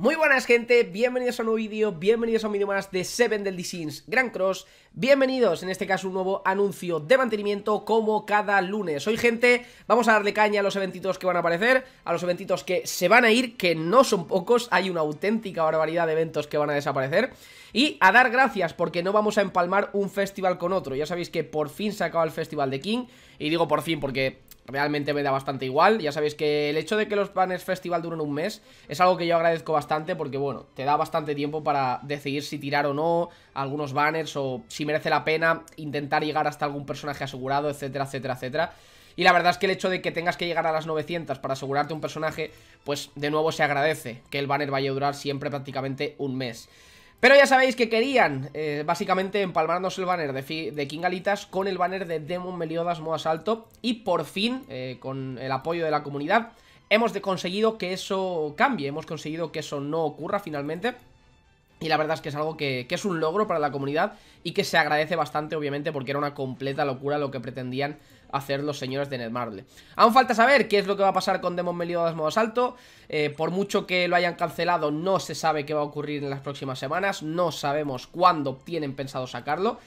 Muy buenas gente, bienvenidos a un nuevo vídeo, bienvenidos a un vídeo más de Seven del Sins Grand Cross Bienvenidos, en este caso un nuevo anuncio de mantenimiento como cada lunes Hoy gente, vamos a darle caña a los eventitos que van a aparecer, a los eventitos que se van a ir, que no son pocos Hay una auténtica barbaridad de eventos que van a desaparecer Y a dar gracias porque no vamos a empalmar un festival con otro Ya sabéis que por fin se acaba el festival de King Y digo por fin porque realmente me da bastante igual. Ya sabéis que el hecho de que los banners festival duren un mes es algo que yo agradezco bastante porque, bueno, te da bastante tiempo para decidir si tirar o no algunos banners o si merece la pena intentar llegar hasta algún personaje asegurado, etcétera, etcétera, etcétera. Y la verdad es que el hecho de que tengas que llegar a las 900 para asegurarte un personaje, pues de nuevo se agradece que el banner vaya a durar siempre prácticamente un mes. Pero ya sabéis que querían, eh, básicamente, empalmarnos el banner de, Kingalitas con el banner de Demon Meliodas Moa Salto y por fin, eh, con el apoyo de la comunidad, hemos conseguido que eso cambie, hemos conseguido que eso no ocurra finalmente. Y la verdad es que es algo que, es un logro para la comunidad y que se agradece bastante, obviamente, porque era una completa locura lo que pretendían hacer los señores de Netmarble. Aún falta saber qué es lo que va a pasar con Demon Meliodas modo asalto. Eh, por mucho que lo hayan cancelado, no se sabe qué va a ocurrir en las próximas semanas. No sabemos cuándo tienen pensado sacarlo.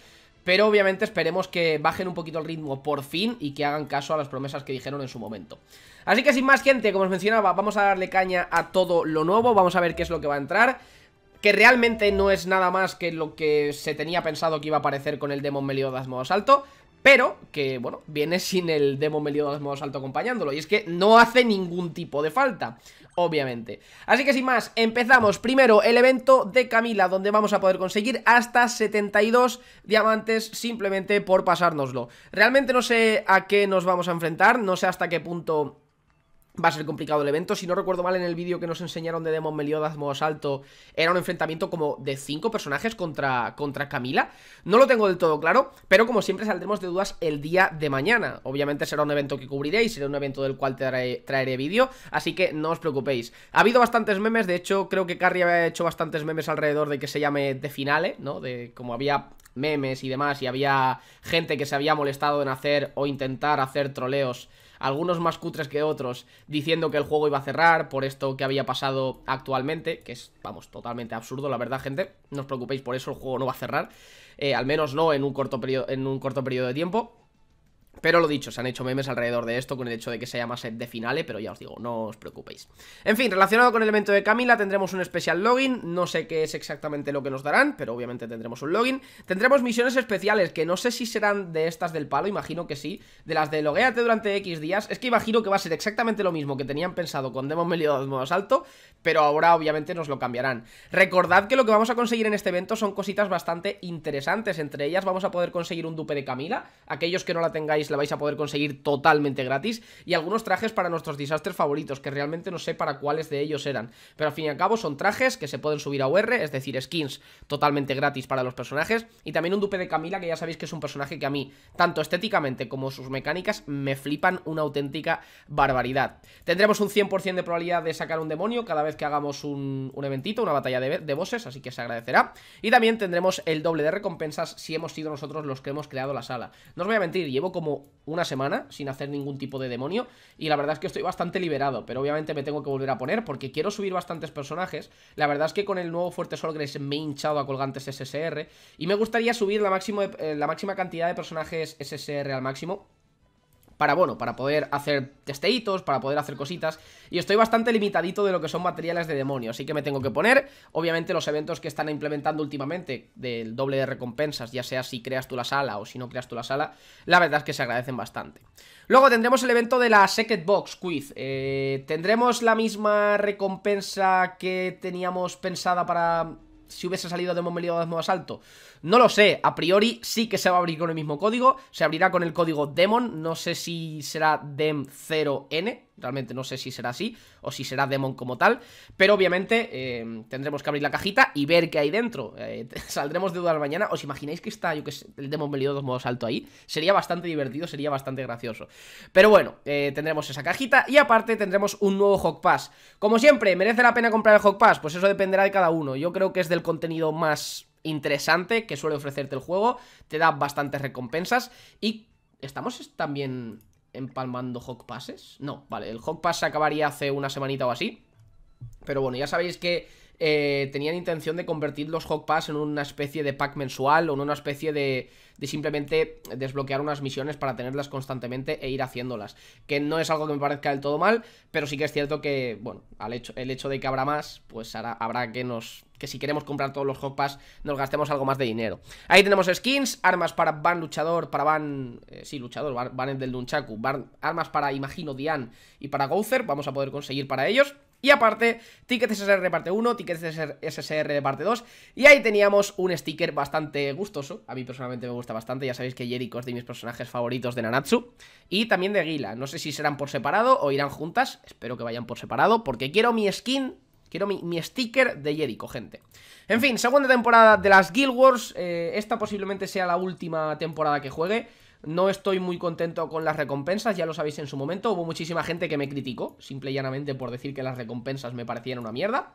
Pero obviamente esperemos que bajen un poquito el ritmo por fin y que hagan caso a las promesas que dijeron en su momento. Así que sin más gente, como os mencionaba, vamos a darle caña a todo lo nuevo, vamos a ver qué es lo que va a entrar que realmente no es nada más que lo que se tenía pensado que iba a aparecer con el Demon Meliodas modo salto, pero que, bueno, viene sin el Demon Meliodas modo salto acompañándolo, y es que no hace ningún tipo de falta, obviamente. Así que sin más, empezamos primero el evento de Camila, donde vamos a poder conseguir hasta 72 diamantes simplemente por pasárnoslo. Realmente no sé a qué nos vamos a enfrentar, no sé hasta qué punto Va a ser complicado el evento. Si no recuerdo mal, en el vídeo que nos enseñaron de Demon Meliodas modo era un enfrentamiento como de 5 personajes contra, contra Camila. No lo tengo del todo claro, pero como siempre saldremos de dudas el día de mañana. Obviamente será un evento que cubriré y será un evento del cual traeré, vídeo, así que no os preocupéis. Ha habido bastantes memes, de hecho, creo que Carrie había hecho bastantes memes alrededor de que se llame de finales ¿no? De como había memes y demás, y había gente que se había molestado en hacer o intentar hacer troleos algunos más cutres que otros, diciendo que el juego iba a cerrar por esto que había pasado actualmente, que es, vamos, totalmente absurdo, la verdad, gente. No os preocupéis por eso, el juego no va a cerrar, eh, al menos no en un corto periodo, en un corto periodo de tiempo. Pero lo dicho, se han hecho memes alrededor de esto con el hecho de que se llama set de finales pero ya os digo, no os preocupéis. En fin, relacionado con el evento de Camila, tendremos un especial login, no sé qué es exactamente lo que nos darán, pero obviamente tendremos un login. Tendremos misiones especiales, que no sé si serán de estas del palo, imagino que sí, de las de logueate durante X días, es que imagino que va a ser exactamente lo mismo que tenían pensado con Demon Meliodas Modo Asalto, pero ahora obviamente nos lo cambiarán. Recordad que lo que vamos a conseguir en este evento son cositas bastante interesantes, entre ellas vamos a poder conseguir un dupe de Camila, aquellos que no la tengáis la vais a poder conseguir totalmente gratis y algunos trajes para nuestros disastres favoritos, que realmente no sé para cuáles de ellos eran. Pero al fin y al cabo son trajes que se pueden subir a UR, es decir, skins totalmente gratis para los personajes y también un dupe de Camila que ya sabéis que es un personaje que a mí, tanto estéticamente como sus mecánicas, me flipan una auténtica barbaridad. Tendremos un 100% de probabilidad de sacar un demonio cada vez que hagamos un, un eventito, una batalla de, de bosses, así que se agradecerá. Y también tendremos el doble de recompensas si hemos sido nosotros los que hemos creado la sala. No os voy a mentir, llevo como una semana sin hacer ningún tipo de demonio y la verdad es que estoy bastante liberado, pero obviamente me tengo que volver a poner porque quiero subir bastantes personajes. La verdad es que con el nuevo Fuerte Solgres me he hinchado a colgantes SSR y me gustaría subir la, eh, la máxima cantidad de personajes SSR al máximo para, bueno, para poder hacer testeitos, para poder hacer cositas Y estoy bastante limitadito de lo que son materiales de demonio, así que me tengo que poner Obviamente los eventos que están implementando últimamente del doble de recompensas, ya sea si creas tú la sala o si no creas tú la sala La verdad es que se agradecen bastante Luego tendremos el evento de la Secret Box Quiz eh, Tendremos la misma recompensa que teníamos pensada para si hubiese salido de modo Asalto. No lo sé, a priori sí que se va a abrir con el mismo código, se abrirá con el código Demon, no sé si será Dem0N, realmente no sé si será así o si será Demon como tal, pero obviamente eh, tendremos que abrir la cajita y ver qué hay dentro. Eh, saldremos de dudas mañana. ¿Os imagináis que está, yo que sé, el Demon de modo salto ahí? Sería bastante divertido, sería bastante gracioso. Pero bueno, eh, tendremos esa cajita y aparte tendremos un nuevo Hawk Pass. Como siempre, ¿merece la pena comprar el Hawk Pass? Pues eso dependerá de cada uno. Yo creo que es del contenido más interesante que suele ofrecerte el juego, te da bastantes recompensas y estamos también empalmando Hawk Passes. No, vale, el Hawk Pass se acabaría hace una semanita o así. Pero bueno, ya sabéis que eh, tenían intención de convertir los Hog Pass en una especie de pack mensual o en una especie de, de simplemente desbloquear unas misiones para tenerlas constantemente e ir haciéndolas. Que no es algo que me parezca del todo mal, pero sí que es cierto que, bueno, al hecho, el hecho de que habrá más, pues habrá que nos que si queremos comprar todos los Hog Pass nos gastemos algo más de dinero. Ahí tenemos skins, armas para Van Luchador, para Van... Eh, sí, Luchador, Van, el del Nunchaku, armas para, imagino, Dian y para Gouzer, vamos a poder conseguir para ellos. Y aparte, tickets SSR de parte 1, tickets SSR de parte 2 Y ahí teníamos un sticker bastante gustoso A mí personalmente me gusta bastante Ya sabéis que Jericho es de mis personajes favoritos de Nanatsu Y también de Gila No sé si serán por separado o irán juntas Espero que vayan por separado Porque quiero mi skin Quiero mi, sticker de Jericho, gente. En fin, segunda temporada de las Guild Wars. Eh, esta posiblemente sea la última temporada que juegue. No estoy muy contento con las recompensas, ya lo sabéis en su momento. Hubo muchísima gente que me criticó, simple y llanamente por decir que las recompensas me parecían una mierda.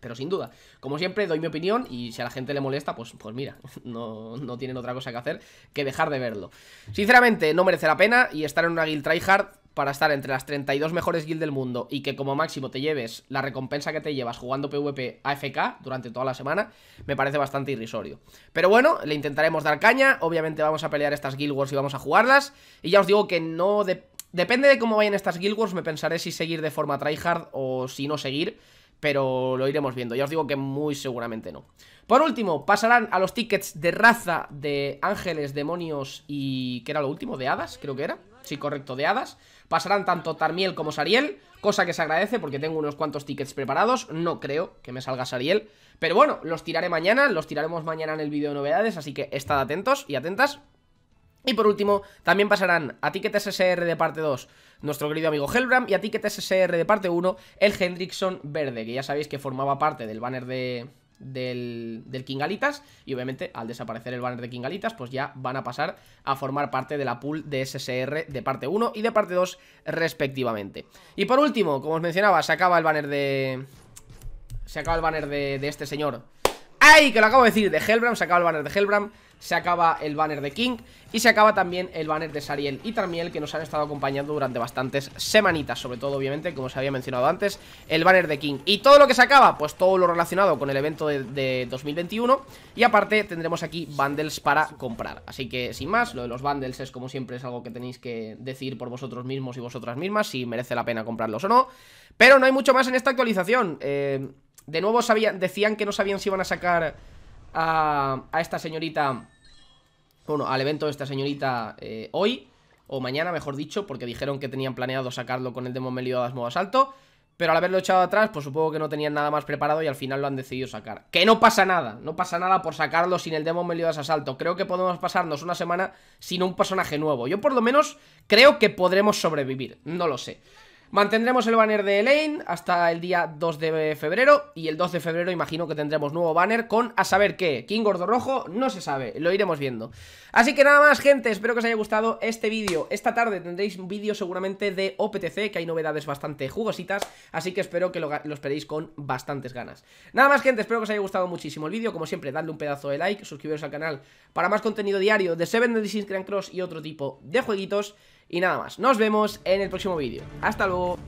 Pero sin duda, como siempre, doy mi opinión y si a la gente le molesta, pues, pues mira, no, no tienen otra cosa que hacer que dejar de verlo. Sinceramente, no merece la pena y estar en una guild tryhard para estar entre las 32 mejores guild del mundo y que como máximo te lleves la recompensa que te llevas jugando PvP AFK durante toda la semana, me parece bastante irrisorio. Pero bueno, le intentaremos dar caña, obviamente vamos a pelear estas Guild Wars y vamos a jugarlas, y ya os digo que no... Depende de cómo vayan estas Guild Wars, me pensaré si seguir de forma tryhard o si no seguir pero lo iremos viendo. Ya os digo que muy seguramente no. Por último, pasarán a los tickets de raza de ángeles, demonios y... ¿Qué era lo último? ¿De hadas? Creo que era. Sí, correcto, de hadas. Pasarán tanto Tarmiel como Sariel, cosa que se agradece porque tengo unos cuantos tickets preparados. No creo que me salga Sariel, pero bueno, los tiraré mañana, los tiraremos mañana en el vídeo de novedades, así que estad atentos y atentas. Y por último, también pasarán a Ticket SSR de parte 2 nuestro querido amigo Helbram y a Ticket SSR de parte 1 el Hendrickson Verde, que ya sabéis que formaba parte del banner de, del, del Kingalitas y obviamente al desaparecer el banner de Kingalitas pues ya van a pasar a formar parte de la pool de SSR de parte 1 y de parte 2 respectivamente. Y por último, como os mencionaba, se acaba el banner de... Se acaba el banner de, de este señor. ¡Ay! Que lo acabo de decir, de Hellbram, se acaba el banner de Hellbram se acaba el banner de King y se acaba también el banner de Sariel y Tramiel que nos han estado acompañando durante bastantes semanitas, sobre todo obviamente, como se había mencionado antes, el banner de King. Y todo lo que se acaba, pues todo lo relacionado con el evento de, 2021 y aparte tendremos aquí bundles para comprar. Así que sin más, lo de los bundles es como siempre es algo que tenéis que decir por vosotros mismos y vosotras mismas si merece la pena comprarlos o no. Pero no hay mucho más en esta actualización. Eh, de nuevo decían que no sabían si iban a sacar a, esta señorita, bueno, al evento de esta señorita eh, hoy, o mañana mejor dicho, porque dijeron que tenían planeado sacarlo con el Demon Meliodas modo asalto, pero al haberlo echado atrás, pues supongo que no tenían nada más preparado y al final lo han decidido sacar. Que no pasa nada, no pasa nada por sacarlo sin el Demon Meliodas Asalto. Creo que podemos pasarnos una semana sin un personaje nuevo. Yo por lo menos creo que podremos sobrevivir, no lo sé. Mantendremos el banner de Elaine hasta el día 2 de febrero y el 2 de febrero imagino que tendremos nuevo banner con a saber qué, King Gordo Rojo, no se sabe, lo iremos viendo. Así que nada más gente, espero que os haya gustado este vídeo. Esta tarde tendréis un vídeo seguramente de OPTC, que hay novedades bastante jugositas, así que espero que lo, esperéis con bastantes ganas. Nada más gente, espero que os haya gustado muchísimo el vídeo, como siempre, dadle un pedazo de like, suscribiros al canal para más contenido diario de Seven Days Grand Cross y otro tipo de jueguitos. Y nada más, nos vemos en el próximo vídeo. Hasta luego.